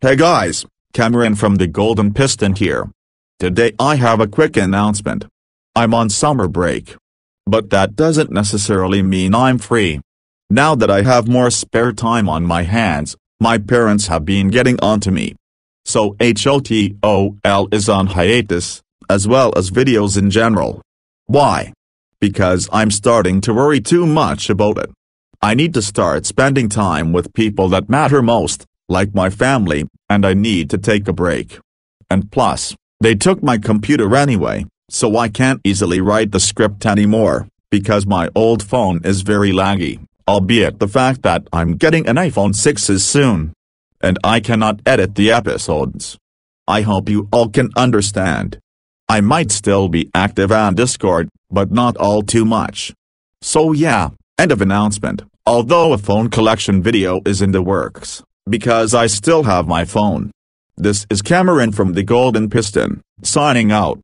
Hey guys, Cameron from the Golden Piston here. Today I have a quick announcement. I'm on summer break. But that doesn't necessarily mean I'm free. Now that I have more spare time on my hands, my parents have been getting onto me. So H O T O L is on hiatus, as well as videos in general. Why? Because I'm starting to worry too much about it. I need to start spending time with people that matter most, like my family, and I need to take a break. And plus, they took my computer anyway, so I can't easily write the script anymore, because my old phone is very laggy, albeit the fact that I'm getting an iPhone 6s soon. And I cannot edit the episodes. I hope you all can understand. I might still be active on Discord, but not all too much. So yeah, end of announcement, although a phone collection video is in the works because I still have my phone. This is Cameron from the Golden Piston, signing out.